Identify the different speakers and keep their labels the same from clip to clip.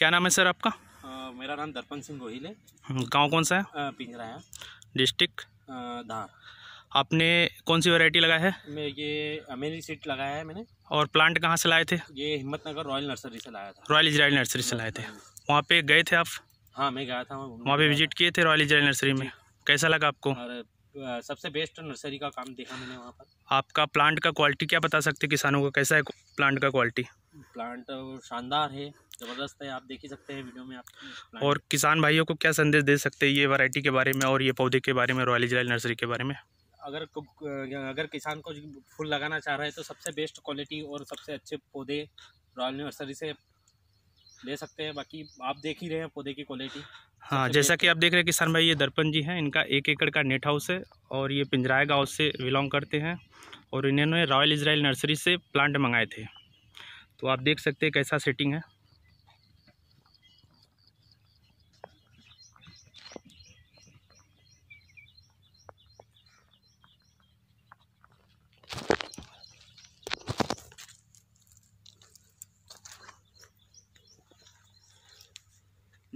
Speaker 1: क्या नाम है सर आपका
Speaker 2: आ, मेरा नाम दर्पण सिंह गोहिल है
Speaker 1: हम्म, गांव कौन सा है पिंजरा है डिस्ट्रिक्ट धार आपने कौन सी वैरायटी लगाया
Speaker 2: है मैं ये अमेरी सीट लगाया है मैंने
Speaker 1: और प्लांट कहाँ से लाए थे
Speaker 2: ये हिम्मत नगर रॉयल नर्सरी से लाया था
Speaker 1: रॉयल इजराइल नर्सरी से लाए थे हाँ, हाँ। वहाँ पे गए थे आप
Speaker 2: हाँ मैं गया था वहाँ पे विजिट
Speaker 1: किए थे रॉयल इजराइल नर्सरी में कैसा लगा आपको
Speaker 2: सबसे बेस्ट नर्सरी का काम देखा मैंने वहाँ
Speaker 1: पर आपका प्लांट का क्वालिटी क्या बता सकते किसानों का कैसा है प्लांट का क्वालिटी
Speaker 2: प्लांट शानदार है ज़बरदस्त है आप देख ही सकते हैं वीडियो में आप और
Speaker 1: किसान भाइयों को क्या संदेश दे सकते हैं ये वैरायटी के बारे में और ये पौधे के बारे में रॉयल इजराइल नर्सरी के बारे में
Speaker 2: अगर अगर किसान को फूल लगाना चाह रहा है तो सबसे बेस्ट क्वालिटी और सबसे अच्छे पौधे रॉयल नर्सरी से ले सकते हैं बाकी आप देख ही रहे हैं पौधे की क्वालिटी
Speaker 1: हाँ जैसा कि आप देख रहे हैं किसान भाई ये दर्पण जी हैं इनका एक एकड़ का नेट हाउस है और ये पिंजराय गाँव से बिलोंग करते हैं और इन्होंने रॉयल इसराइल नर्सरी से प्लांट मंगाए थे तो आप देख सकते हैं कैसा सेटिंग है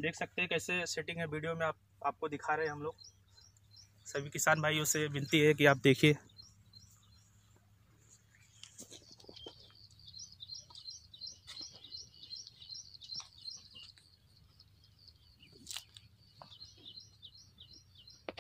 Speaker 1: देख सकते हैं कैसे सेटिंग है वीडियो में आप आपको दिखा रहे हैं हम लोग सभी किसान भाइयों से विनती है कि आप देखिए